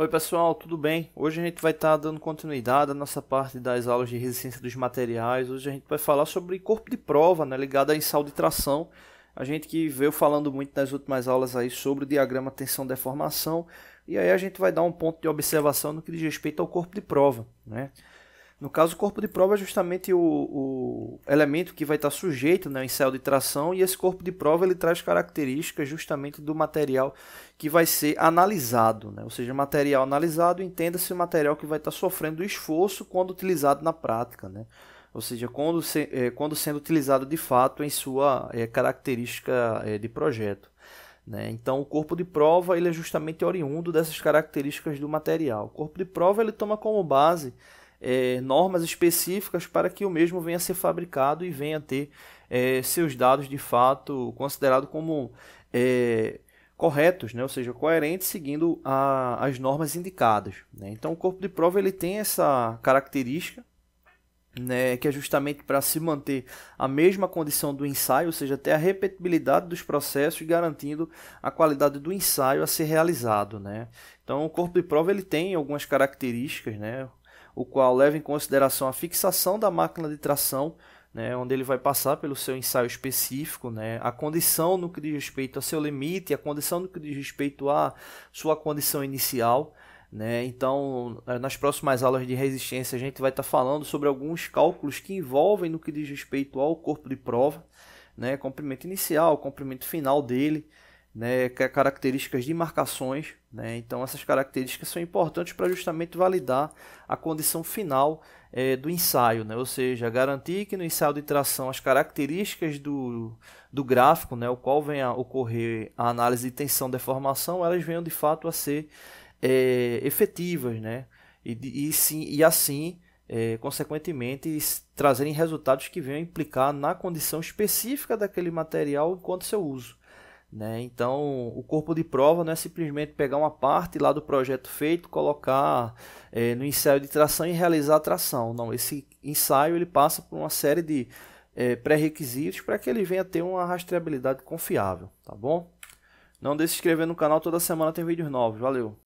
Oi pessoal, tudo bem? Hoje a gente vai estar tá dando continuidade à nossa parte das aulas de resistência dos materiais. Hoje a gente vai falar sobre corpo de prova, né, ligado em sal de tração. A gente que veio falando muito nas últimas aulas aí sobre o diagrama tensão-deformação. E aí a gente vai dar um ponto de observação no que diz respeito ao corpo de prova, né? No caso, o corpo de prova é justamente o, o elemento que vai estar sujeito né, ao ensaio de tração, e esse corpo de prova ele traz características justamente do material que vai ser analisado. Né? Ou seja, material analisado, entenda-se o material que vai estar sofrendo esforço quando utilizado na prática. Né? Ou seja, quando, se, é, quando sendo utilizado de fato em sua é, característica é, de projeto. Né? Então, o corpo de prova ele é justamente oriundo dessas características do material. O corpo de prova ele toma como base é, normas específicas para que o mesmo venha a ser fabricado e venha a ter é, seus dados de fato considerados como é, corretos, né? ou seja, coerentes seguindo a, as normas indicadas. Né? Então o corpo de prova ele tem essa característica né, que é justamente para se manter a mesma condição do ensaio, ou seja, ter a repetibilidade dos processos, garantindo a qualidade do ensaio a ser realizado. Né? Então, o corpo de prova ele tem algumas características, né, o qual leva em consideração a fixação da máquina de tração, né, onde ele vai passar pelo seu ensaio específico, né, a condição no que diz respeito a seu limite, a condição no que diz respeito à sua condição inicial. Né? Então, eh, nas próximas aulas de resistência, a gente vai estar tá falando sobre alguns cálculos que envolvem no que diz respeito ao corpo de prova, né? comprimento inicial, comprimento final dele, né, é características de marcações. Né? Então, essas características são importantes para justamente validar a condição final é, do ensaio, né? ou seja, garantir que no ensaio de tração as características do, do gráfico, né, o qual vem a ocorrer a análise de tensão deformação, elas venham de fato a ser é, efetivas né? e, e, sim, e assim. É, consequentemente, trazerem resultados que venham implicar na condição específica daquele material enquanto seu uso. Né? Então, o corpo de prova não é simplesmente pegar uma parte lá do projeto feito, colocar é, no ensaio de tração e realizar a tração. Não, esse ensaio ele passa por uma série de é, pré-requisitos para que ele venha ter uma rastreabilidade confiável, tá bom? Não deixe de se inscrever no canal, toda semana tem vídeos novos. Valeu!